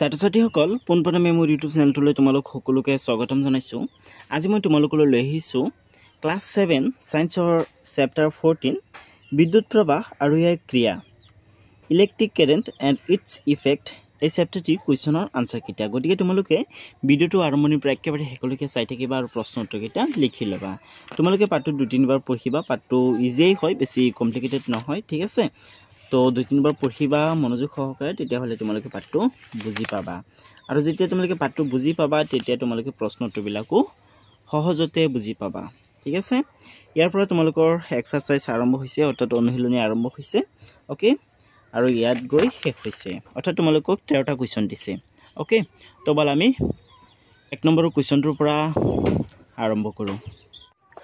ছাত্ৰ ছাত্ৰীসকল পোনপ্ৰথমে মোৰ ইউটিউব চেনেলটোলৈ তোমালোক সকলোকে স্বাগতম জনাইছোঁ আজি মই তোমালোকলৈ লৈ আহিছোঁ ক্লাছ ছেভেন ছায়েন্সৰ চেপ্টাৰ ফৰটিন বিদ্যুৎ প্ৰৱাহ আৰু ইয়াৰ ক্ৰিয়া electric current and its effect এই চেপ্টাৰটিৰ কুৱেশ্যনৰ আনচাৰকেইটা গতিকে তোমালোকে ভিডিঅ'টো আৰম্ভণিৰ পৰা একেবাৰে শেষলৈকে চাই থাকিবা আৰু প্ৰশ্ন উত্তৰকেইটা লিখি ল'বা তোমালোকে পাৰ্টটো দুই তিনিবাৰ পঢ়িবা পাৰ্টটো ইজিয়েই হয় বেছি কমপ্লিকেটেড নহয় ঠিক আছে তো দুই তিনিবাৰ পঢ়িবা মনোযোগ সহকাৰে তেতিয়াহ'লে তোমালোকে পাঠটো বুজি পাবা আৰু যেতিয়া তোমালোকে পাঠটো বুজি পাবা তেতিয়া তোমালোকে প্ৰশ্নটোবিলাকো সহজতে বুজি পাবা ঠিক আছে ইয়াৰ পৰা তোমালোকৰ এক্সাৰচাইজ আৰম্ভ হৈছে অৰ্থাৎ অনুশীলনী আৰম্ভ হৈছে অ'কে আৰু ইয়াত গৈ শেষ হৈছে অৰ্থাৎ তোমালোকক তেৰটা কুৱেশ্যন দিছে অ'কে তো বাল আমি এক নম্বৰৰ কুৱেশ্যনটোৰ পৰা আৰম্ভ কৰোঁ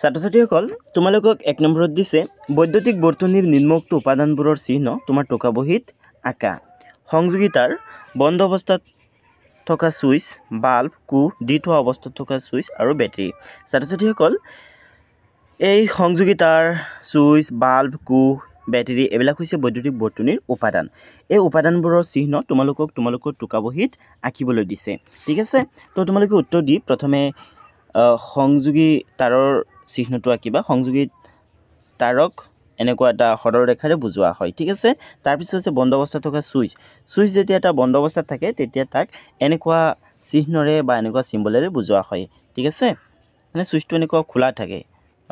ছাত্ৰ ছাত্ৰীসকল তোমালোকক এক নম্বৰত দিছে বৈদ্যুতিক বৰ্তনীৰ নিম্মুক্ত উপাদানবোৰৰ চিহ্ন তোমাৰ টকা বহীত আঁকা সংযোগিতাৰ বন্ধ অৱস্থাত থকা ছুইচ বাল্ব কু দি থোৱা অৱস্থাত থকা ছুইচ আৰু বেটেৰী ছাত্ৰ ছাত্ৰীসকল এই সংযোগিতাৰ ছুইচ বাল্ব কু বেটেৰী এইবিলাক হৈছে বৈদ্যুতিক বৰ্তনীৰ উপাদান এই উপাদানবোৰৰ চিহ্ন তোমালোকক তোমালোকৰ টোকা বহীত আঁকিবলৈ দিছে ঠিক আছে তো তোমালোকে উত্তৰ দি প্ৰথমে সংযোগী তাঁৰৰ চিহ্নটো আঁকি সংযোগী তাৰক এনেকুৱা এটা সদৰ ৰেখাৰে বুজোৱা হয় ঠিক আছে তাৰপিছত আছে বন্ধ থকা চুইচ চুইচ যেতিয়া এটা বন্ধ অৱস্থাত থাকে তেতিয়া তাক এনেকুৱা চিহ্নৰে বা এনেকুৱা চিম্বলেৰে বুজোৱা হয় ঠিক আছে মানে চুইচটো এনেকুৱা খোলা থাকে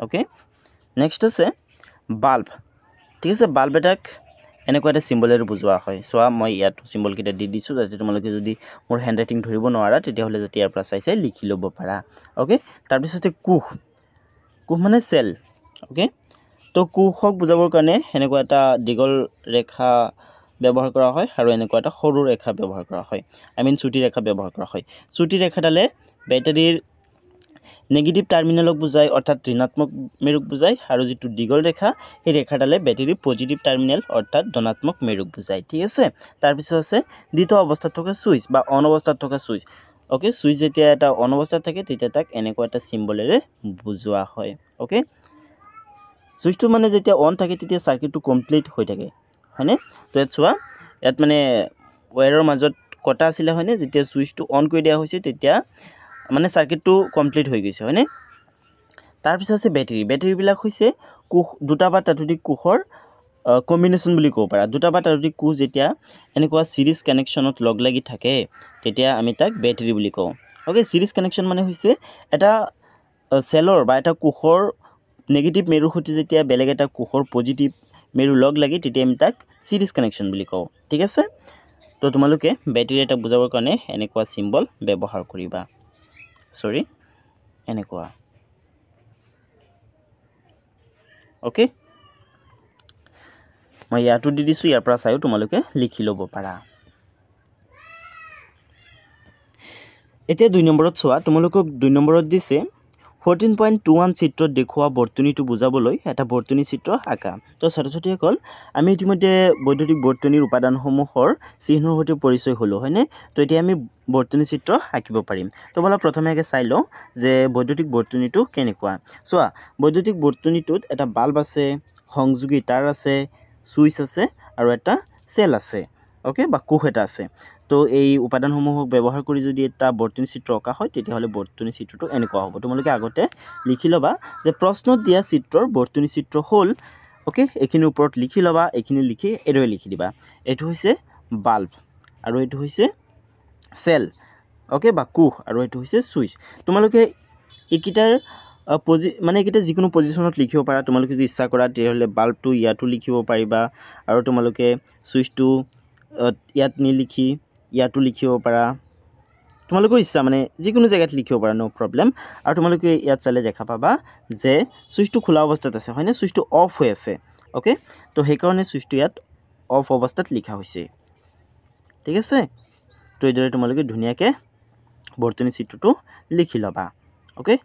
অ'কে নেক্সট আছে বাল্ব ঠিক আছে বাল্ব এটাক এনেকুৱা এটা চিম্বলেৰে বুজোৱা হয় চোৱা মই ইয়াত চিম্বলকেইটা দি দিছোঁ যাতে তোমালোকে যদি মোৰ হেণ্ড ৰাইটিং ধৰিব নোৱাৰা তেতিয়াহ'লে যাতে ইয়াৰ পৰা চাই চাই লিখি ল'ব পাৰা অ'কে তাৰপিছতে কোষ কোষ মানে চেল অ'কে তো কোষক বুজাবৰ কাৰণে সেনেকুৱা এটা দীঘল ৰেখা ব্যৱহাৰ কৰা হয় আৰু এনেকুৱা এটা সৰু ৰেখা ব্যৱহাৰ কৰা হয় আই মিন চুটি ৰেখা ব্যৱহাৰ কৰা হয় চুটি ৰেখাডালে বেটাৰীৰ নেগেটিভ টাৰ্মিনেলক বুজায় অৰ্থাৎ ঋণাত্মক মেৰুক বুজায় আৰু যিটো দীঘল ৰেখা সেই ৰেখাডালে বেটেৰীৰ পজিটিভ টাৰ্মিনেল অৰ্থাৎ ধনাত্মক মেৰুক বুজায় ঠিক আছে তাৰপিছত আছে দ্বিতীয় অৱস্থাত থকা চুইচ বা অন অৱস্থাত থকা চুইচ ওকে সুইচ যেতিয়া এটা অন অবস্থাত থাকে তেতিয়া তাক এনেকুৱা এটা চিম্বলেৰে বুজোৱা হয় অ'কে চুইচটো মানে যেতিয়া অন থাকে তেতিয়া চাৰ্কিটটো কমপ্লিট হৈ থাকে হয়নে তো ইয়াত চোৱা ইয়াত মানে ৱেৰৰ মাজত কটা আছিলে হয়নে যেতিয়া চুইচটো অন কৰি দিয়া হৈছে তেতিয়া মানে চাৰ্কিটটো কমপ্লিট হৈ গৈছে হয়নে তাৰপিছত আছে বেটেৰী বেটেৰীবিলাক হৈছে কোষ দুটা বা তাতোধিক কোষৰ কম্বিনেশ্যন বুলি ক'ব পাৰা দুটা বা তাৰ কোচ যেতিয়া এনেকুৱা ছিৰিজ কানেকশ্যনত লগ লাগি থাকে তেতিয়া আমি তাক বেটেৰী বুলি কওঁ অ'কে ছিৰিজ কানেকশ্যন মানে হৈছে এটা চেলৰ বা এটা কোষৰ নেগেটিভ মেৰুৰ সৈতে যেতিয়া বেলেগ এটা কোষৰ পজিটিভ মেৰু লগ লাগে তেতিয়া আমি তাক ছিৰিজ কানেকশ্যন বুলি কওঁ ঠিক আছে তো তোমালোকে বেটেৰী এটা বুজাবৰ কাৰণে এনেকুৱা চিম্বল ব্যৱহাৰ কৰিবা চৰি এনেকুৱা অ'কে মই ইয়াতো দি দিছোঁ ইয়াৰ পৰা চাইও তোমালোকে লিখি ল'ব পাৰা এতিয়া দুই নম্বৰত চোৱা তোমালোকক দুই নম্বৰত দিছে ফৰ্টিন পইণ্ট টু ওৱান চিত্ৰত দেখুওৱা বৰ্তনীটো বুজাবলৈ এটা বৰ্তনী চিত্ৰ আঁকা তো ছাত্ৰ ছাত্ৰীসকল আমি ইতিমধ্যে বৈদ্যুতিক বৰ্তনীৰ উপাদানসমূহৰ চিহ্নৰ সৈতে পৰিচয় হ'লোঁ হয়নে তো এতিয়া আমি বৰ্তনী চিত্ৰ আঁকিব পাৰিম তো অলপ প্ৰথমে আগে চাই লওঁ যে বৈদ্যুতিক বৰ্তনীটো কেনেকুৱা চোৱা বৈদ্যুতিক বৰ্তনীটোত এটা বাল্ব আছে সংযোগী তাঁৰ আছে সুইচ আছে আৰু এটা চেল আছে অ'কে বা কোষ এটা আছে তো এই উপাদানসমূহক ব্যৱহাৰ কৰি যদি এটা বৰ্তনী চিত্ৰ অঁকা হয় তেতিয়াহ'লে বৰ্তনী চিত্ৰটো এনেকুৱা হ'ব তোমালোকে আগতে লিখি ল'বা যে প্ৰশ্নত দিয়া চিত্ৰৰ বৰ্তনী চিত্ৰ হ'ল অ'কে এইখিনিৰ ওপৰত লিখি ল'বা এইখিনি লিখি এইদৰে লিখি দিবা এইটো হৈছে বাল্ব আৰু এইটো হৈছে চেল অ'কে বা কোষ আৰু এইটো হৈছে চুইচ তোমালোকে এইকেইটাৰ পজি মানে এইকেইটা যিকোনো পজিশ্যনত লিখিব পাৰা তোমালোকে যদি ইচ্ছা কৰা তেতিয়াহ'লে বাল্বটো ইয়াতো লিখিব পাৰিবা আৰু তোমালোকে চুইচটো ইয়াত নিলিখি ইয়াতো লিখিব পাৰা তোমালোকৰ ইচ্ছা মানে যিকোনো জেগাত লিখিব পাৰা ন' প্ৰব্লেম আৰু তোমালোকে ইয়াত চালে দেখা পাবা যে চুইচটো খোলা অৱস্থাত আছে হয়নে চুইচটো অফ হৈ আছে অ'কে ত' সেইকাৰণে চুইচটো ইয়াত অফ অৱস্থাত লিখা হৈছে ঠিক আছে ত' এইদৰে তোমালোকে ধুনীয়াকৈ বৰ্তনী চিত্ৰটো লিখি ল'বা অ'কে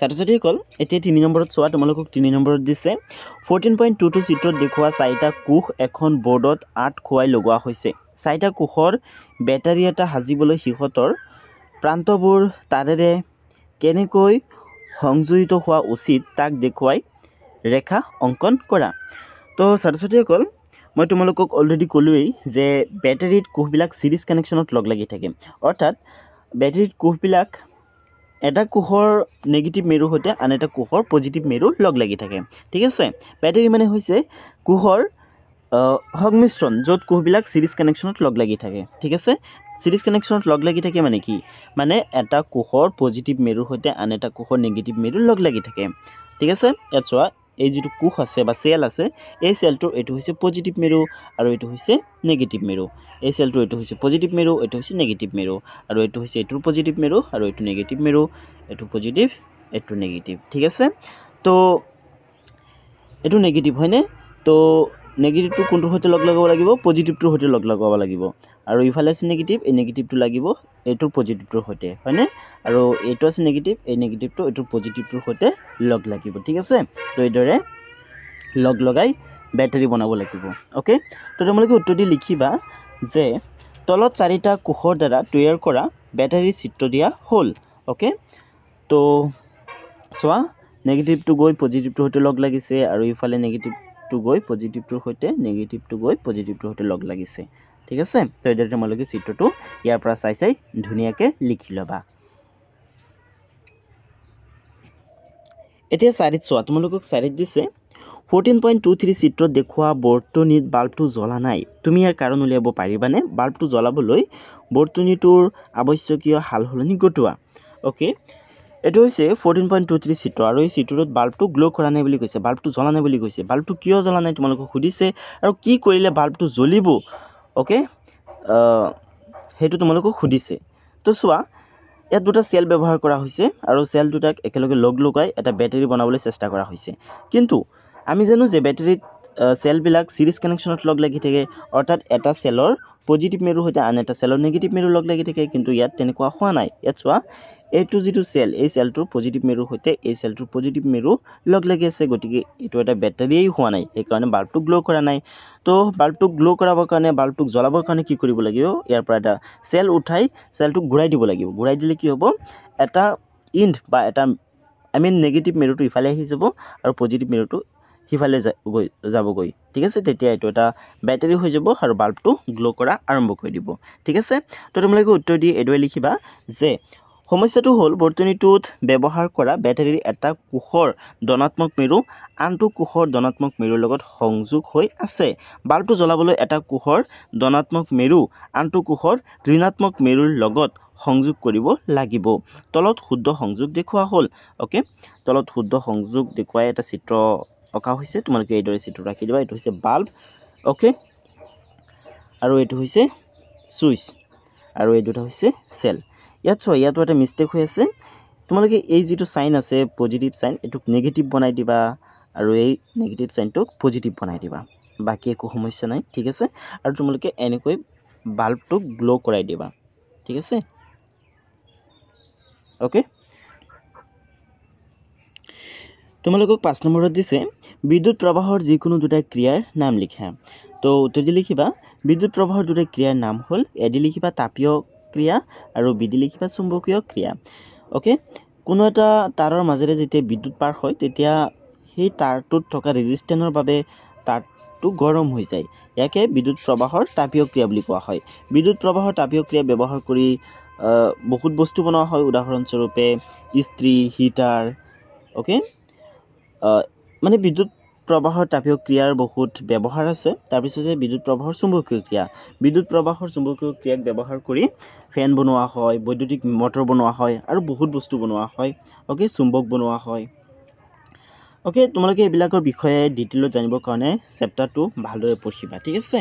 ছাত্ৰ ছাত্ৰীসকল এতিয়া তিনি নম্বৰত চোৱা তোমালোকক তিনি নম্বৰত দিছে ফৰ্টিন পইণ্ট টু টু চিত্ৰত দেখুওৱা চাৰিটা কোষ এখন বৰ্ডত আঠ খুৱাই লগোৱা হৈছে চাৰিটা কোষৰ বেটাৰী এটা সাজিবলৈ সিহঁতৰ প্ৰান্তবোৰ তাৰেৰে কেনেকৈ সংযোজিত হোৱা উচিত তাক দেখুৱাই ৰেখা অংকন কৰা তো ছাত্ৰ ছাত্ৰীসকল মই তোমালোকক অলৰেডি ক'লোৱেই যে বেটাৰীত কোষবিলাক চিৰিজ কানেকশ্যনত লগ লাগি থাকে অৰ্থাৎ বেটেৰীত কোষবিলাক এটা কোষৰ নেগেটিভ মেৰুৰ সৈতে আন এটা কোষৰ পজিটিভ মেৰু লগ লাগি থাকে ঠিক আছে বেটেৰী মানে হৈছে কোষৰ সংমিশ্ৰণ য'ত কোষবিলাক চিৰিজ কানেকশ্যনত লগ লাগি থাকে ঠিক আছে চিৰিজ কানেকশ্যনত লগ লাগি থাকে মানে কি মানে এটা কোষৰ পজিটিভ মেৰুৰ সৈতে আন এটা কোষৰ নিগেটিভ মেৰু লগ লাগি থাকে ঠিক আছে ইয়াত চোৱা এই যিটো কোষ আছে বা চেল আছে এই চেলটোৰ এইটো হৈছে পজিটিভ মেৰু আৰু এইটো হৈছে নেগেটিভ মেৰু এই চেলটোৰ এইটো হৈছে পজিটিভ মেৰু এইটো হৈছে নেগেটিভ মেৰু আৰু এইটো হৈছে এইটোৰ পজিটিভ মেৰু আৰু এইটো নেগেটিভ মেৰু এইটো পজিটিভ এইটো নেগেটিভ ঠিক আছে তো এইটো নেগেটিভ হয়নে তো নেগেটিভটো কোনটোৰ সৈতে লগ লগাব লাগিব পজিটিভটোৰ সৈতে লগ লগাব লাগিব আৰু ইফালে আছে নেগেটিভ এই নেগেটিভটো লাগিব এইটোৰ পজিটিভটোৰ সৈতে হয়নে আৰু এইটো আছে নেগেটিভ এই নেগেটিভটো এইটোৰ পজিটিভটোৰ সৈতে লগ লাগিব ঠিক আছে তো এইদৰে লগ লগাই বেটাৰী বনাব লাগিব অ'কে তো তোমালোকে উত্তৰ দি লিখিবা যে তলত চাৰিটা কোষৰ দ্বাৰা তৈয়াৰ কৰা বেটাৰী চিত্ৰ দিয়া হ'ল অ'কে তো চোৱা নেগেটিভটো গৈ পজিটিভটোৰ সৈতে লগ লাগিছে আৰু ইফালে নেগেটিভ নেগেটিভটো গৈ পজিটিভটোৰ সৈতে নেগেটিভটো গৈ পজিটিভটোৰ সৈতে লগ লাগিছে ঠিক আছে তো এতিয়া তোমালোকে চিত্ৰটো ইয়াৰ পৰা চাই চাই ধুনীয়াকৈ লিখি ল'বা এতিয়া চাৰিত চোৱা তোমালোকক চাৰিত দিছে ফৰ্টিন পইণ্ট টু থ্ৰী চিত্ৰত দেখুওৱা বৰ্তনীত বাল্বটো জ্বলা নাই তুমি ইয়াৰ কাৰণ উলিয়াব পাৰিবানে বাল্বটো জ্বলাবলৈ বৰ্তনীটোৰ আৱশ্যকীয় সাল সলনি গটোৱা অ'কে এইটো হৈছে ফৰ্টিন পইণ্ট টু থ্ৰী চিটো আৰু এই চিটোটোত বাল্বটো গ্ল' কৰা নাই বুলি কৈছে বাল্বটো জ্বলা নাই বুলি কৈছে বাল্বটো কিয় জ্বলা নাই তোমালোকক সুধিছে আৰু কি কৰিলে বাল্বটো জ্বলিব অ'কে সেইটো তোমালোকক সুধিছে তো চোৱা ইয়াত দুটা চেল ব্যৱহাৰ কৰা হৈছে আৰু চেল দুটাক একেলগে লগ লগাই এটা বেটেৰী বনাবলৈ চেষ্টা কৰা হৈছে কিন্তু আমি জানো যে বেটেৰীত চেলবিলাক ছিৰিজ কানেকশ্যনত লগ লাগি থাকে অৰ্থাৎ এটা চেলৰ পজিটিভ মেৰুৰ সৈতে আন এটা চেলৰ নিগেটিভ মেৰু লগ লাগি থাকে কিন্তু ইয়াত তেনেকুৱা হোৱা নাই ইয়াত চোৱা এইটো যিটো চেল এই চেলটোৰ পজিটিভ মেৰুৰ সৈতে এই চেলটোৰ পজিটিভ মেৰু লগ লাগি আছে গতিকে এইটো এটা বেটাৰীয়েই হোৱা নাই সেইকাৰণে বাল্বটো গ্ল' কৰা নাই তো বাল্বটো গ্ল' কৰাবৰ কাৰণে বাল্বটোক জ্বলাবৰ কাৰণে কি কৰিব লাগিব ইয়াৰ পৰা এটা চেল উঠাই চেলটোক ঘূৰাই দিব লাগিব ঘূৰাই দিলে কি হ'ব এটা ইণ্ড বা এটা আই মিন নিগেটিভ মেৰুটো ইফালে আহি যাব আৰু পজিটিভ মেৰুটো সিফালে গৈ যাবগৈ ঠিক আছে তেতিয়া এইটো এটা বেটাৰী হৈ যাব আৰু বাল্বটো গ্ল' কৰা আৰম্ভ কৰি দিব ঠিক আছে তো তোমালোকে উত্তৰ দি এইদৰে লিখিবা যে সমস্যাটো হ'ল বৰ্তনীটোত ব্যৱহাৰ কৰা বেটাৰীৰ এটা কোষৰ ধনাত্মক মেৰু আনটো কোষৰ ধনাত্মক মেৰুৰ লগত সংযোগ হৈ আছে বাল্বটো জ্বলাবলৈ এটা কোষৰ ধনাত্মক মেৰু আনটো কোষৰ ঋণাত্মক মেৰুৰ লগত সংযোগ কৰিব লাগিব তলত শুদ্ধ সংযোগ দেখুওৱা হ'ল অ'কে তলত শুদ্ধ সংযোগ দেখুৱাই এটা চিত্ৰ অঁকা হৈছে তোমালোকে এইদৰে চিত্ৰ ৰাখি দিবা এইটো হৈছে বাল্ব অ'কে আৰু এইটো হৈছে চুইচ আৰু এই দুটা হৈছে চেল ইয়াত চোৱা ইয়াতো এটা মিষ্টেক হৈ আছে তোমালোকে এই যিটো চাইন আছে পজিটিভ চাইন এইটোক নিগেটিভ বনাই দিবা আৰু এই নিগেটিভ চাইনটোক পজিটিভ বনাই দিবা বাকী একো সমস্যা নাই ঠিক আছে আৰু তোমালোকে এনেকৈ বাল্বটোক গ্ল' কৰাই দিবা ঠিক আছে অ'কে তোমালোকক পাঁচ নম্বৰত দিছে বিদ্যুৎ প্ৰবাহৰ যিকোনো দুটা ক্ৰিয়াৰ নাম লিখা তো উত্তৰটো লিখিবা বিদ্যুৎ প্ৰবাহৰ দুটা ক্ৰিয়াৰ নাম হ'ল এডি লিখিবা তাপীয় ক্ৰিয়া আৰু বিদি লিখিবা চুম্বকীয় ক্ৰিয়া অ'কে কোনো এটা তাঁৰৰ মাজেৰে যেতিয়া বিদ্যুৎ পাৰ হয় তেতিয়া সেই তাঁৰটোত থকা ৰেজিষ্টেনৰ বাবে তাঁৰটো গৰম হৈ যায় ইয়াকে বিদ্যুৎ প্ৰবাহৰ তাপীয় ক্ৰিয়া বুলি কোৱা হয় বিদ্যুৎ প্ৰবাহৰ তাপীয় ক্ৰিয়া ব্যৱহাৰ কৰি বহুত বস্তু বনোৱা হয় উদাহৰণস্বৰূপে ইস্ত্ৰি হিটাৰ অ'কে মানে বিদ্যুৎ প্ৰবাহৰ তাপীয় ক্ৰিয়াৰ বহুত ব্যৱহাৰ আছে তাৰপিছতে বিদ্যুৎ প্ৰবাহৰ চুম্বকীয় ক্ৰিয়া বিদ্যুৎ প্ৰবাহৰ চুম্বকীয় ক্ৰিয়াক ব্যৱহাৰ কৰি ফেন বনোৱা হয় বৈদ্যুতিক মটৰ বনোৱা হয় আৰু বহুত বস্তু বনোৱা হয় অ'কে চুম্বক বনোৱা হয় অ'কে তোমালোকে এইবিলাকৰ বিষয়ে ডিটেইলত জানিবৰ কাৰণে চেপ্টাৰটো ভালদৰে পঢ়িবা ঠিক আছে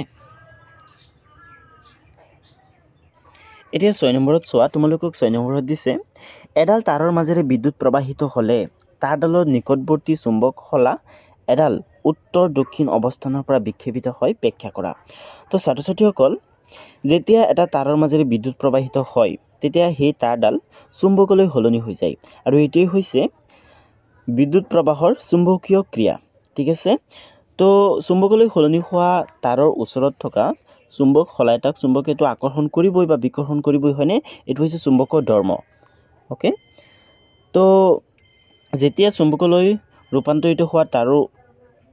এতিয়া ছয় নম্বৰত চোৱা তোমালোকক ছয় নম্বৰত দিছে এডাল তাঁৰৰ মাজেৰে বিদ্যুৎ প্ৰবাহিত হ'লে তাঁৰডালৰ নিকটৱৰ্তী চুম্বক শলা এডাল উত্তৰ দক্ষিণ অৱস্থানৰ পৰা বিক্ষেপিত হয় ব্যাখ্যা কৰা তো ছাত্ৰ ছাত্ৰীসকল যেতিয়া এটা তাঁৰৰ মাজেৰে বিদ্যুৎ প্ৰবাহিত হয় তেতিয়া সেই তাঁৰডাল চুম্বকলৈ সলনি হৈ যায় আৰু এইটোৱেই হৈছে বিদ্যুৎ প্ৰবাহৰ চুম্বকীয় ক্ৰিয়া ঠিক আছে তো চুম্বকলৈ সলনি হোৱা তাঁৰৰ ওচৰত থকা চুম্বক সলাই এটাক চুম্বকীয়টো আকৰ্ষণ কৰিবই বা বিকৰ্ষণ কৰিবই হয়নে এইটো হৈছে চুম্বকৰ ধৰ্ম অ'কে তো যেতিয়া চুম্বকলৈ ৰূপান্তৰিত হোৱা তাৰো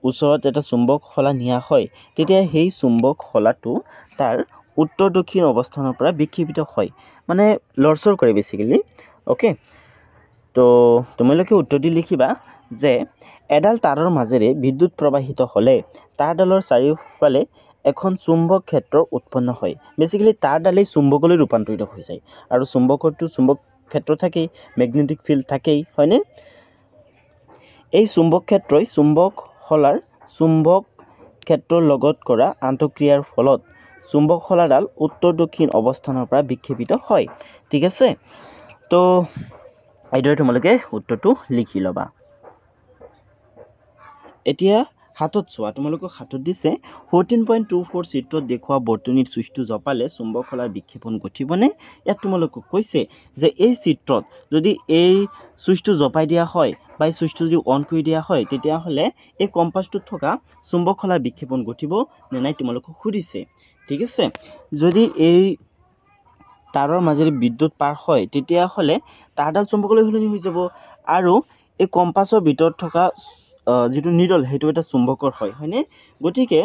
ওচৰত এটা চুম্বক শলা নিয়া হয় তেতিয়া সেই চুম্বক শলাটো তাৰ উত্তৰ দক্ষিণ অৱস্থানৰ পৰা বিক্ষিপিত হয় মানে লৰচৰ কৰে বেচিকেলি অ'কে তো তোমালোকে দি লিখিবা যে এডাল তাঁৰৰ মাজেৰে বিদ্যুৎ প্ৰবাহিত হ'লে তাঁৰডালৰ চাৰিওফালে এখন চুম্বক ক্ষেত্ৰ উৎপন্ন হয় বেচিকেলি তাঁৰডালেই চুম্বকলৈ ৰূপান্তৰিত হৈ যায় আৰু চুম্বকৰটো চুম্বক ক্ষেত্ৰ থাকেই মেগনেটিক ফিল্ড থাকেই হয়নে এই চুম্বক ক্ষেত্ৰই চুম্বক শলাৰ চুম্বক ক্ষেত্ৰৰ লগত কৰা আন্তঃক্ৰিয়াৰ ফলত চুম্বক শলাডাল উত্তৰ দক্ষিণ অৱস্থানৰ পৰা বিক্ষেপিত হয় ঠিক আছে তো এইদৰে তোমালোকে উত্তৰটো লিখি ল'বা এতিয়া হাতত চোৱা তোমালোকক হাতত দিছে ফৰ্টিন পইণ্ট টু ফ'ৰ চিত্ৰত দেখুওৱা বৰ্তনীৰ চুইচটো জপালে চুম্বকলাৰ বিক্ষেপণ গঠিবনে ইয়াত তোমালোকক কৈছে যে এই চিত্ৰত যদি এই চুইচটো জপাই দিয়া হয় বা এই চুইচটো যদি অন কৰি দিয়া হয় তেতিয়াহ'লে এই কম্পাছটোত থকা চুম্বকলাৰ বিক্ষেপণ গঠিব নে নাই তোমালোকক সুধিছে ঠিক আছে যদি এই তাঁৰৰ মাজেৰে বিদ্যুৎ পাৰ হয় তেতিয়াহ'লে তাঁৰডাল চুম্বকলৈ সলনি হৈ যাব আৰু এই কম্পাছৰ ভিতৰত থকা যিটো নিডল সেইটো এটা চুম্বকৰ হয় হয়নে গতিকে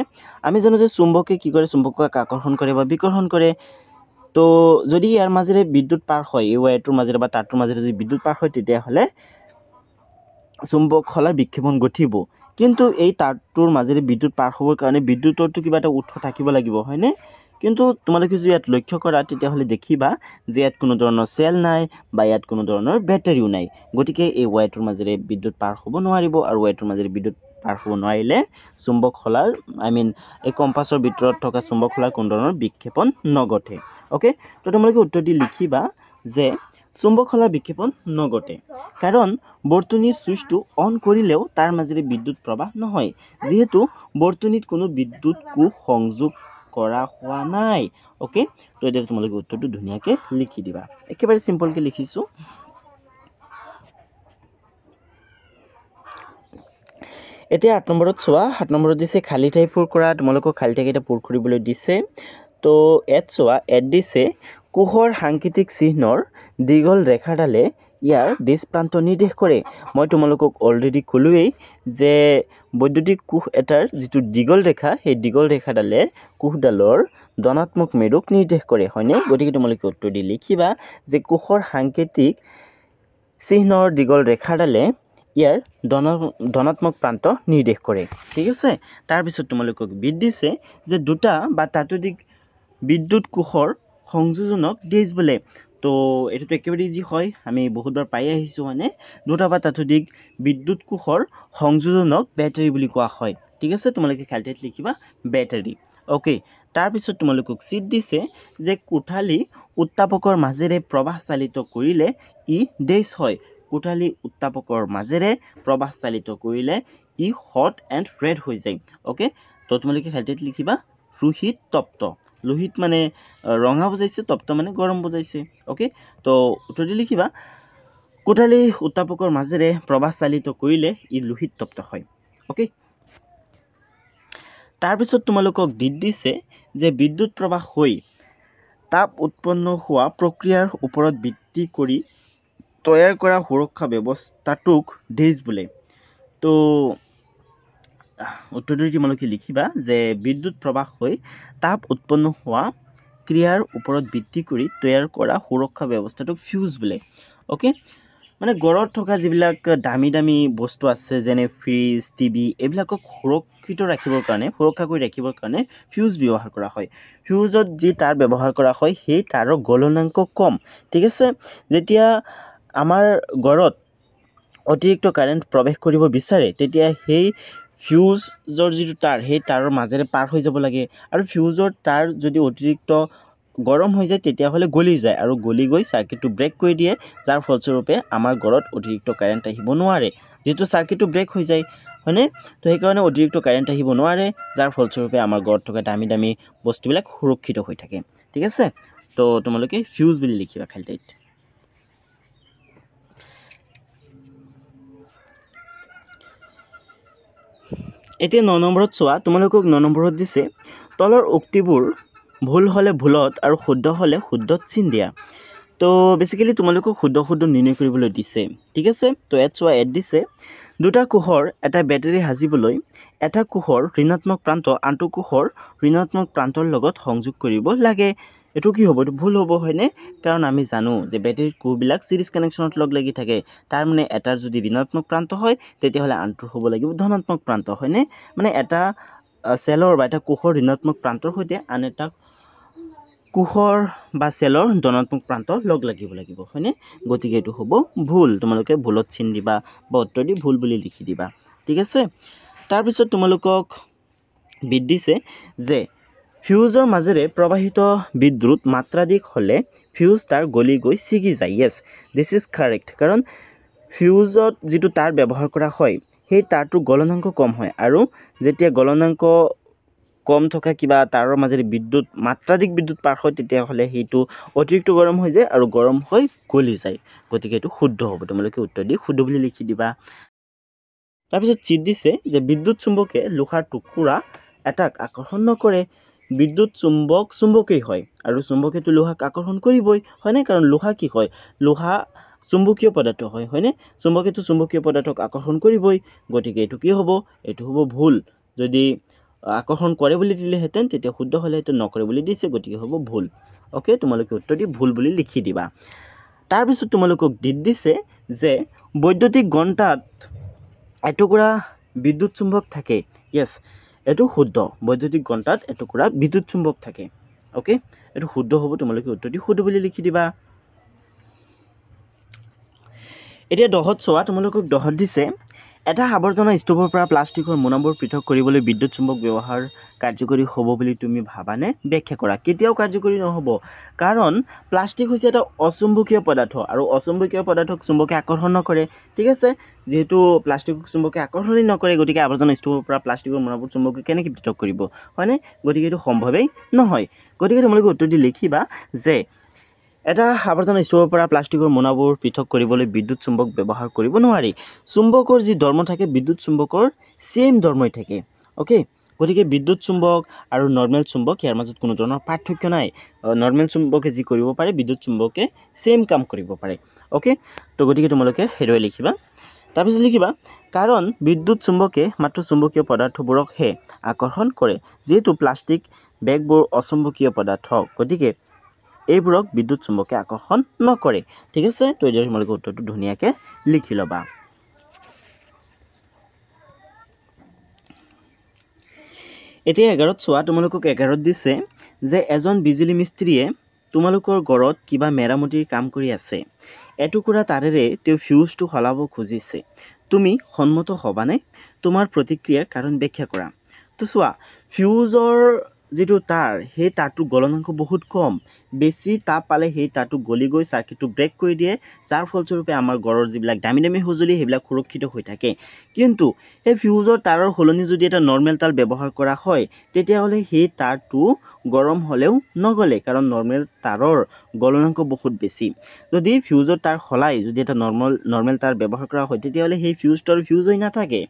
আমি জানো যে চুম্বকে কি কৰে চুম্বকক আকৰ্ষণ কৰে বা বিকৰ্ষণ কৰে তো যদি ইয়াৰ মাজেৰে বিদ্যুৎ পাৰ হয় এই ৱায়াৰটোৰ মাজেৰে বা তাঁতটোৰ মাজেৰে যদি বিদ্যুৎ পাৰ হয় তেতিয়াহ'লে চুম্বক শলাৰ বিক্ষেপণ ঘটিব কিন্তু এই তাঁৰটোৰ মাজেৰে বিদ্যুৎ পাৰ হ'বৰ কাৰণে বিদ্যুতৰটো কিবা এটা উৎস থাকিব লাগিব হয়নে কিন্তু তোমালোকে যদি ইয়াত লক্ষ্য কৰা তেতিয়াহ'লে দেখিবা যে ইয়াত কোনো ধৰণৰ চেল নাই বা ইয়াত কোনো ধৰণৰ বেটেৰীও নাই গতিকে এই ৱায়াৰটোৰ মাজেৰে বিদ্যুৎ পাৰ হ'ব নোৱাৰিব আৰু ৱায়াৰটোৰ মাজেৰে বিদ্যুৎ পাৰ হ'ব নোৱাৰিলে চুম্বক শলাৰ আই মিন এই কম্পাছৰ ভিতৰত থকা চুম্বক শলাৰ কোনো ধৰণৰ বিক্ষেপণ নঘটে অ'কে তো তোমালোকে উত্তৰ দি লিখিবা যে চুম্বক শলাৰ বিক্ষেপণ নঘটে কাৰণ বৰ্তনীৰ ছুইচটো অন কৰিলেও তাৰ মাজেৰে বিদ্যুৎ প্ৰৱাহ নহয় যিহেতু বৰ্তনীত কোনো বিদ্যুৎ কু সংযোগ কৰা হোৱা নাই অ'কে তো এতিয়া তোমালোকে উত্তৰটো ধুনীয়াকৈ লিখি দিবা একেবাৰে চিম্পলকৈ লিখিছোঁ এতিয়া আঠ নম্বৰত চোৱা সাত নম্বৰত দিছে খালী ঠাই পূৰ কৰা তোমালোকক খালী ঠাইকেইটা পূৰ কৰিবলৈ দিছে তো এড চোৱা এড দিছে কোষৰ সাংকেতিক চিহ্নৰ দীঘল ৰেখাডালে ইয়াৰ দিছ প্ৰান্ত নিৰ্দেশ কৰে মই তোমালোকক অলৰেডি ক'লোৱেই যে বৈদ্যুতিক কোষ এটাৰ যিটো দীঘল ৰেখা সেই দীঘল ৰেখাডালে কোষডালৰ ধনাত্মক মেৰুক নিৰ্দেশ কৰে হয়নে গতিকে তোমালোকে উত্তৰ দি লিখিবা যে কোষৰ সাংকেতিক চিহ্নৰ দীঘল ৰেখাডালে ইয়াৰ ধন ধনাত্মক প্ৰান্ত নিৰ্দেশ কৰে ঠিক আছে তাৰপিছত তোমালোকক বিদ দিছে যে দুটা বা তাতোধিক বিদ্যুৎ কোষৰ সংযোজনক ডেজ বোলে তো এইটোতো একেবাৰে ইজি হয় আমি বহুতবাৰ পাই আহিছোঁ মানে দুটা বা তাতোধিক বিদ্যুৎ কোষৰ সংযোজনক বেটাৰী বুলি কোৱা হয় ঠিক আছে তোমালোকে খেল ঠাইত লিখিবা বেটেৰী অ'কে তাৰপিছত তোমালোকক চিট দিছে যে কোঠালি উত্তাপকৰ মাজেৰে প্ৰবাহ চালিত কৰিলে ই ডেজ হয় কোঠালি উত্তাপকৰ মাজেৰে প্ৰবাহ চালিত কৰিলে ই হট এণ্ড ৰেড হৈ যায় অ'কে তো তোমালোকে খেল ঠাইত লিখিবা লোহিত তপ্ত লোহিত মানে ৰঙা বুজাইছে তপ্ত মানে গৰম বজাইছে অ'কে তো উত্তৰটো লিখিবা কোঠালি উত্তাপকৰ মাজেৰে প্ৰবাস চালিত কৰিলে ই লোহিত তপ্ত হয় অ'কে তাৰপিছত তোমালোকক দি দিছে যে বিদ্যুৎ প্ৰবাহ হৈ তাপ উৎপন্ন হোৱা প্ৰক্ৰিয়াৰ ওপৰত ভিত্তি কৰি তৈয়াৰ কৰা সুৰক্ষা ব্যৱস্থাটোক ডিজ বোলে তো উত্তৰটো তোমালোকে লিখিবা যে বিদ্যুৎ প্ৰবাহ হৈ তাপ উৎপন্ন হোৱা ক্ৰিয়াৰ ওপৰত ভিত্তি কৰি তৈয়াৰ কৰা সুৰক্ষা ব্যৱস্থাটোক ফিউজ বোলে অ'কে মানে গড়ত থকা যিবিলাক দামী দামী বস্তু আছে যেনে ফ্ৰিজ টিভি এইবিলাকক সুৰক্ষিত ৰাখিবৰ কাৰণে সুৰক্ষা কৰি ৰাখিবৰ কাৰণে ফিউজ ব্যৱহাৰ কৰা হয় ফিউজত যি তাঁৰ ব্যৱহাৰ কৰা হয় সেই তাঁৰৰ গলনাংক কম ঠিক আছে যেতিয়া আমাৰ গড়ত অতিৰিক্ত কাৰেণ্ট প্ৰৱেশ কৰিব বিচাৰে তেতিয়া সেই ফিউজৰ যিটো তাঁৰ সেই তাঁৰৰ মাজেৰে পাৰ হৈ যাব লাগে আৰু ফিউজৰ তাঁৰ যদি অতিৰিক্ত গৰম হৈ যায় তেতিয়াহ'লে গলি যায় আৰু গলি গৈ চাৰ্কিটটো ব্ৰেক কৰি দিয়ে যাৰ ফলস্বৰূপে আমাৰ ঘৰত অতিৰিক্ত কাৰেণ্ট আহিব নোৱাৰে যিহেতু চাৰ্কিটটো ব্ৰেক হৈ যায় হয়নে তো সেইকাৰণে অতিৰিক্ত কাৰেণ্ট আহিব নোৱাৰে যাৰ ফলস্বৰূপে আমাৰ ঘৰত থকা দামী দামী বস্তুবিলাক সুৰক্ষিত হৈ থাকে ঠিক আছে তো তোমালোকে ফিউজ বুলি লিখিবা খালি টাইট এতিয়া ন নম্বৰত চোৱা তোমালোকক ন নম্বৰত দিছে তলৰ উক্তিবোৰ ভুল হ'লে ভুলত আৰু শুদ্ধ হ'লে শুদ্ধত চিন দিয়া তো বেচিকেলি তোমালোকক শুদ্ধ শুদ্ধ নিৰ্ণয় কৰিবলৈ দিছে ঠিক আছে তো এড চোৱা এড দিছে দুটা কোষৰ এটা বেটেৰী সাজিবলৈ এটা কোষৰ ঋণাত্মক প্ৰান্ত আনটো কোষৰ ঋণাত্মক প্ৰান্তৰ লগত সংযোগ কৰিব লাগে এইটো কি হ'ব এইটো ভুল হ'ব হয়নে কাৰণ আমি জানো যে বেটেৰী কোৰবিলাক চিৰিজ কানেকশ্যনত লগ লাগি থাকে তাৰ মানে এটাৰ যদি ঋণাত্মক প্ৰান্ত হয় তেতিয়াহ'লে আনটো হ'ব লাগিব ধনাত্মক প্ৰান্ত হয়নে মানে এটা চেলৰ বা এটা কোষৰ ঋণাত্মক প্ৰান্তৰ সৈতে আন এটা কোষৰ বা চেলৰ ধনাত্মক প্ৰান্ত লগ লাগিব লাগিব হয়নে গতিকে এইটো হ'ব ভুল তোমালোকে ভুলত চিন দিবা বা উত্তৰ দি ভুল বুলি লিখি দিবা ঠিক আছে তাৰপিছত তোমালোকক বিদ দিছে যে ফিউজৰ মাজেৰে প্ৰবাহিত বিদ্যুৎ মাত্ৰাধিক হ'লে ফিউজ তাৰ গলি গৈ ছিগি যায় য়েছ দিছ ইজ কাৰেক্ট কাৰণ ফিউজত যিটো তাঁৰ ব্যৱহাৰ কৰা হয় সেই তাৰটোৰ গলনাংক কম হয় আৰু যেতিয়া গলনাংক কম থকা কিবা তাঁৰৰ মাজেৰে বিদ্যুৎ মাত্ৰাধিক বিদ্যুৎ পাৰ হয় তেতিয়াহ'লে সেইটো অতিৰিক্ত গৰম হৈ যায় আৰু গৰম হৈ গলি যায় গতিকে এইটো শুদ্ধ হ'ব তোমালোকে উত্তৰ দি শুদ্ধ বুলি লিখি দিবা তাৰপিছত চিট দিছে যে বিদ্যুৎ চুম্বকে লোহাৰ টুকুৰা এটাক আকৰ্ষণ নকৰে বিদ্যুৎ চুম্বক চুম্বকেই হয় আৰু চুম্বকেটো লোহাক আকৰ্ষণ কৰিবই হয়নে কাৰণ লোহা কি হয় লোহা চুম্বকীয় পদাৰ্থ হয় হয়নে চুম্বকেটো চুম্বকীয় পদাৰ্থক আকৰ্ষণ কৰিবই গতিকে এইটো কি হ'ব এইটো হ'ব ভুল যদি আকৰ্ষণ কৰে বুলি দিলেহেঁতেন তেতিয়া শুদ্ধ হ'লেহেঁতেন নকৰে বুলি দিছে গতিকে হ'ব ভুল অ'কে তোমালোকে উত্তৰ দি ভুল বুলি লিখি দিবা তাৰপিছত তোমালোকক দি দিছে যে বৈদ্যুতিক ঘণ্টাত এটুকুৰা বিদ্যুৎ চুম্বক থাকে য়েছ এইটো শুদ্ধ বৈদ্যুতিক ঘণ্টাত এটুকুৰা বিদ্যুৎ চুম্বক থাকে অ'কে এইটো শুদ্ধ হ'ব তোমালোকে উত্তৰ দি শুদ্ধ বুলি লিখি দিবা এতিয়া দহত চোৱা তোমালোকক দহত দিছে এটা আৱৰ্জনা স্তূপৰ পৰা প্লাষ্টিকৰ মোনাবোৰ পৃথক কৰিবলৈ বিদ্যুৎ চুম্বক ব্যৱহাৰ কাৰ্যকৰী হ'ব বুলি তুমি ভাবানে ব্যাখ্যা কৰা কেতিয়াও কাৰ্যকৰী নহ'ব কাৰণ প্লাষ্টিক হৈছে এটা অচুম্বকীয় পদাৰ্থ আৰু অচুম্বকীয় পদাৰ্থক চুম্বকে আকৰ্ষণ নকৰে ঠিক আছে যিহেতু প্লাষ্টিকক চুম্বকে আকৰ্ষণেই নকৰে গতিকে আৱৰ্জনা স্তূপৰ পৰা প্লাষ্টিকৰ মোনাবোৰ চুম্বকে কেনেকৈ পৃথক কৰিব হয়নে গতিকে এইটো সম্ভৱেই নহয় গতিকে তোমালোকে উত্তৰটো লিখিবা যে এটা আৱৰ্জনা ষ্টোৰৰ পৰা প্লাষ্টিকৰ মোনাবোৰ পৃথক কৰিবলৈ বিদ্যুৎ চুম্বক ব্যৱহাৰ কৰিব নোৱাৰি চুম্বকৰ যি ধৰ্ম থাকে বিদ্যুৎ চুম্বকৰ ছেইম ধৰ্মই থাকে অ'কে গতিকে বিদ্যুৎ চুম্বক আৰু নৰ্মেল চুম্বক ইয়াৰ মাজত কোনো ধৰণৰ পাৰ্থক্য নাই নৰ্মেল চুম্বকে যি কৰিব পাৰে বিদ্যুৎ চুম্বকে ছেইম কাম কৰিব পাৰে অ'কে তো গতিকে তোমালোকে সেইদৰে লিখিবা তাৰপিছত লিখিবা কাৰণ বিদ্যুৎ চুম্বকে মাত্ৰ চুম্বকীয় পদাৰ্থবোৰকহে আকৰ্ষণ কৰে যিহেতু প্লাষ্টিক বেগবোৰ অচুম্বকীয় পদাৰ্থ গতিকে এইবোৰক বিদ্যুৎ চুম্বকে আকৰ্ষণ নকৰে ঠিক আছে তো এতিয়া তোমালোকে উত্তৰটো ধুনীয়াকৈ লিখি ল'বা এতিয়া এঘাৰত চোৱা তোমালোকক এঘাৰত দিছে যে এজন বিজুলী মিস্ত্ৰীয়ে তোমালোকৰ ঘৰত কিবা মেৰামতিৰ কাম কৰি আছে এটুকুৰা তাৰেৰে তেওঁ ফিউজটো সলাব খুজিছে তুমি সন্মত হ'বানে তোমাৰ প্ৰতিক্ৰিয়াৰ কাৰণ ব্যাখ্যা কৰা তো চোৱা ফিউজৰ যিটো তাৰ সেই তাৰটো গলনাংশ বহুত কম বেছি তাপ পালে সেই তাৰটো গলি গৈ চাৰ্কিটটো ব্ৰেক কৰি দিয়ে যাৰ ফলস্বৰূপে আমাৰ গড়ৰ যিবিলাক দামী দামী সঁজুলি সেইবিলাক সুৰক্ষিত হৈ থাকে কিন্তু সেই ফিউজৰ তাঁৰৰ সলনি যদি এটা নৰ্মেল তাল ব্যৱহাৰ কৰা হয় তেতিয়াহ'লে সেই তাৰটো গৰম হ'লেও নগলে কাৰণ নৰ্মেল তাঁৰৰ গলনাংক বহুত বেছি যদি ফিউজৰ তাঁৰ সলাই যদি এটা নৰ্মেল নৰ্মেল তাঁৰ ব্যৱহাৰ কৰা হয় তেতিয়াহ'লে সেই ফিউজটো ফিউজটোৰ ফিউজেই নাথাকে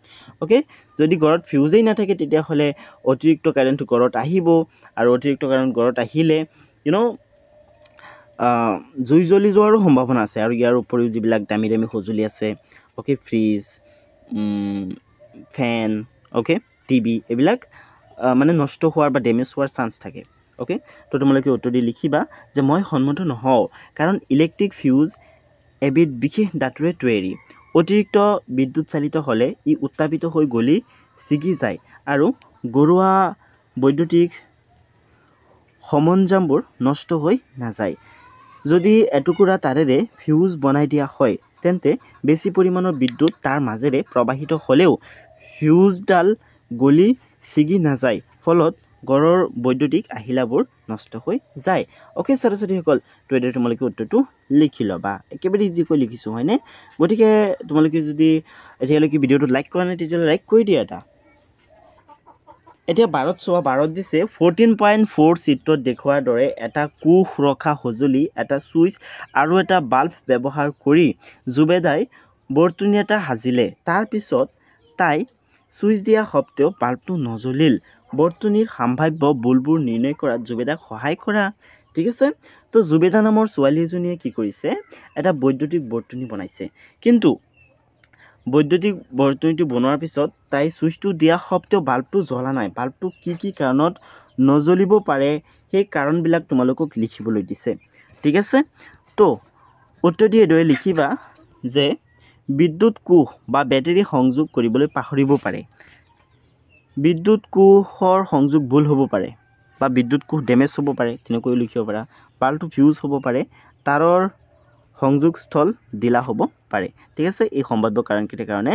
অ'কে যদি ঘৰত ফিউজেই নাথাকে তেতিয়াহ'লে অতিৰিক্ত কাৰেণ্টটো ঘৰত আহিব আৰু অতিৰিক্ত কাৰণ ঘৰত আহিলে ইউন' জুই জ্বলি যোৱাৰো সম্ভাৱনা আছে আৰু ইয়াৰ উপৰিও যিবিলাক দামী দামী সঁজুলি আছে okay fridge fan okay TV এইবিলাক মানে নষ্ট হোৱাৰ বা ডেমেজ হোৱাৰ চান্স থাকে অ'কে তো তোমালোকে উত্তৰ দি লিখিবা যে মই সন্মত নহওঁ কাৰণ ইলেক্ট্ৰিক ফিউজ এবিধ বিশেষ দাঁতৰে তৈয়াৰী অতিৰিক্ত বিদ্যুৎ চালিত হ'লে ই উত্তাপিত হৈ গলি ছিগি যায় আৰু গৰুৱা বৈদ্যুতিক সমঞ্জামবোৰ নষ্ট হৈ নাযায় যদি এটুকুৰা তাৰেৰে ফিউজ বনাই দিয়া হয় তেন্তে বেছি পৰিমাণৰ বিদ্যুৎ তাৰ মাজেৰে প্ৰবাহিত হ'লেও ফিউজডাল গলি ছিগি নাযায় ফলত গড়ৰ বৈদ্যুতিক আহিলাবোৰ নষ্ট হৈ যায় অ'কে ছাত্ৰ টুইটাৰ তোমালোকে উত্তৰটো লিখি ল'বা একেবাৰে ইজিকৈ লিখিছোঁ হয়নে গতিকে তোমালোকে যদি এতিয়ালৈকে ভিডিঅ'টো লাইক কৰা নাই তেতিয়াহ'লে লাইক কৰি দিয়া এটা এতিয়া বাৰত চোৱা বাৰত দিছে ফৰ্টিন পইণ্ট ফ'ৰ চিত্ৰত দেখুওৱাৰ দৰে এটা কু সুৰক্ষা সঁজুলি এটা ছুইচ আৰু এটা বাল্ব ব্যৱহাৰ কৰি জুবেদাই বৰ্তনী এটা সাজিলে তাৰপিছত তাই ছুইচ দিয়া সত্ত্বেও বাল্বটো নজ্বলিল বৰ্তনীৰ সাম্ভাব্য বুলবোৰ নিৰ্ণয় কৰাত জুবেদাক সহায় কৰা ঠিক আছে তো জুবেদা নামৰ ছোৱালী এজনীয়ে কি কৰিছে এটা বৈদ্যুতিক বৰ্তনী বনাইছে কিন্তু বৈদ্যুতিক বৰ্তনীটো বনোৱাৰ পিছত তাই ছুইচটো দিয়া সত্ত্বেও বাল্বটো জ্বলা নাই বাল্বটো কি কি কাৰণত নজ্বলিব পাৰে সেই কাৰণবিলাক তোমালোকক লিখিবলৈ দিছে ঠিক আছে তো উত্তৰটি এইদৰে লিখিবা যে বিদ্যুৎ কোষ বা বেটেৰী সংযোগ কৰিবলৈ পাহৰিব পাৰে বিদ্যুৎ কোষৰ সংযোগ ভুল হ'ব পাৰে বা বিদ্যুৎ কোষ ডেমেজ হ'ব পাৰে তেনেকৈ লিখিব পাৰা বাল্বটো ফিউজ হ'ব পাৰে তাঁৰৰ সংযোগস্থল দিলা হ'ব পাৰে ঠিক আছে এই সম্ভাব্য কাৰণকেইটিৰ কাৰণে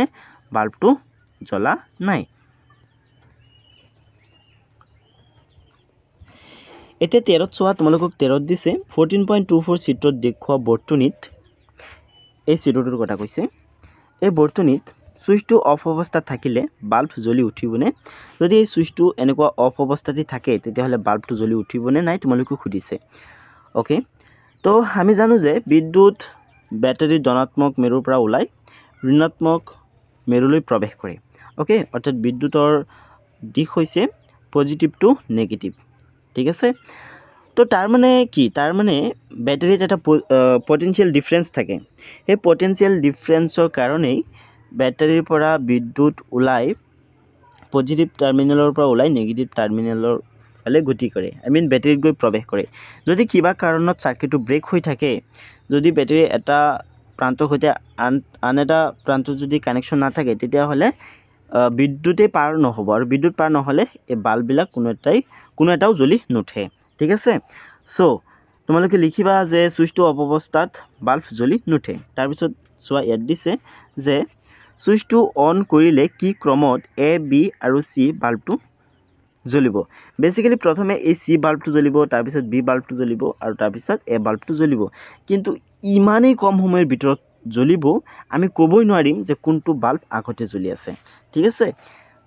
বাল্বটো জ্বলা নাই এতিয়া তেৰত চোৱা তোমালোকক তেৰত দিছে ফৰ্টিন পইণ্ট টু ফ'ৰ চিত্ৰত দেখুওৱা বৰ্তনীত এই চিত্ৰটোৰ কথা কৈছে এই বৰ্তনীত ছুইচটো অফ অৱস্থাত থাকিলে বাল্ব জ্বলি উঠিবনে যদি এই ছুইচটো এনেকুৱা অফ অৱস্থাতে থাকে তেতিয়াহ'লে বাল্বটো জ্বলি উঠিবনে নাই তোমালোকেও সুধিছে অ'কে তো আমি জানো যে বিদ্যুৎ বেটাৰী ধনাত্মক মেৰুৰ পৰা ওলাই ঋণাত্মক মেৰুলৈ প্ৰৱেশ কৰে অ'কে অৰ্থাৎ বিদ্যুতৰ দিশ হৈছে পজিটিভ টু নিগেটিভ ঠিক আছে তো তাৰমানে কি তাৰমানে বেটাৰীত এটা পটেঞ্চিয়েল ডিফাৰেঞ্চ থাকে সেই পটেঞ্চিয়েল ডিফাৰেঞ্চৰ কাৰণেই বেটাৰীৰ পৰা বিদ্যুৎ ওলাই পজিটিভ টাৰ্মিনেলৰ পৰা ওলাই নিগেটিভ টাৰ্মিনেলৰ ইফালে গতি কৰে আই মিন বেটেৰীত গৈ প্ৰৱেশ কৰে যদি কিবা কাৰণত চাকিটো ব্ৰেক হৈ থাকে যদি বেটেৰী এটা প্ৰান্তৰ সৈতে আন আন এটা প্ৰান্তত যদি কানেকশ্যন নাথাকে তেতিয়াহ'লে বিদ্যুতে পাৰ নহ'ব আৰু বিদ্যুৎ পাৰ নহ'লে এই বাল্ববিলাক কোনো এটাই কোনো এটাও জ্বলি নুঠে ঠিক আছে চ' তোমালোকে লিখিবা যে ছুইচটো অৱস্থাত বাল্ব জ্বলি নুঠে তাৰপিছত চোৱা ইয়াত দিছে যে ছুইচটো অন কৰিলে কি ক্ৰমত এ বি আৰু চি বাল্বটো জ্বলিব বেসিকেলি প্ৰথমে এই চি বাল্বটো জ্বলিব তাৰপিছত বি বাল্বটো জ্বলিব আৰু তাৰপিছত এ বাল্বটো জ্বলিব কিন্তু ইমানেই কম সময়ৰ ভিতৰত জ্বলিব আমি কবই নোৱাৰিম যে কোনটো বাল্ব আগতে জ্বলি আছে ঠিক আছে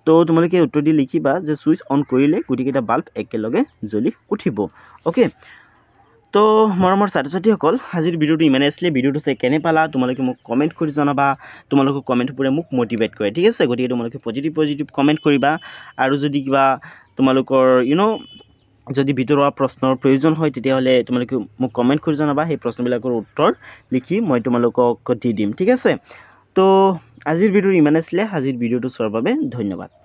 তো তোমালোকে উত্তৰ দি লিখিবা যে সুইচ অন কৰিলে গোটেইকেইটা বাল্ব একেলগে জ্বলি উঠিব অ'কে তো মৰমৰ ছাত্ৰ ছাত্ৰীসকল আজিৰ ভিডিঅ'টো ইমানেই আছিলে ভিডিঅ'টো চাই কেনে পালা তোমালোকে মোক কমেণ্ট কৰি জনাবা তোমালোকৰ কমেণ্টবোৰে মোক মটিভেট কৰে ঠিক আছে গতিকে তোমালোকে পজিটিভ পজিটিভ কমেণ্ট কৰিবা আৰু যদি কিবা তোমালোকৰ ইউন' যদি ভিতৰুৱা প্ৰশ্নৰ প্ৰয়োজন হয় তেতিয়াহ'লে তোমালোকে মোক কমেণ্ট কৰি জনাবা সেই প্ৰশ্নবিলাকৰ উত্তৰ লিখি মই তোমালোকক দি দিম ঠিক আছে তো আজিৰ ভিডিঅ'টো ইমানেই আছিলে আজিৰ ভিডিঅ'টো চোৱাৰ বাবে ধন্যবাদ